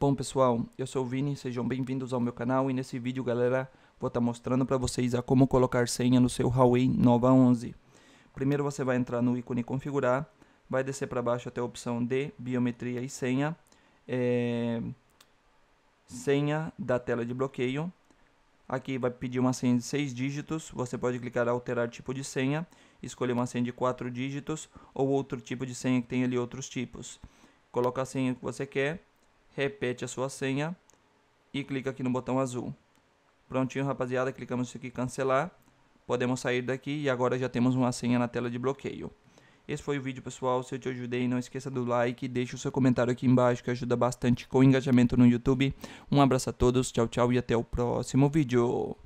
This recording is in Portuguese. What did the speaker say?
Bom pessoal, eu sou o Vini, sejam bem-vindos ao meu canal e nesse vídeo galera vou estar tá mostrando para vocês a como colocar senha no seu Huawei Nova 11. Primeiro você vai entrar no ícone configurar, vai descer para baixo até a opção de biometria e senha, é... senha da tela de bloqueio, aqui vai pedir uma senha de 6 dígitos, você pode clicar alterar tipo de senha, escolher uma senha de 4 dígitos ou outro tipo de senha que tem ali outros tipos. Coloca a senha que você quer repete a sua senha e clica aqui no botão azul. Prontinho, rapaziada, clicamos aqui cancelar. Podemos sair daqui e agora já temos uma senha na tela de bloqueio. Esse foi o vídeo, pessoal. Se eu te ajudei, não esqueça do like, deixa o seu comentário aqui embaixo que ajuda bastante com o engajamento no YouTube. Um abraço a todos, tchau, tchau e até o próximo vídeo.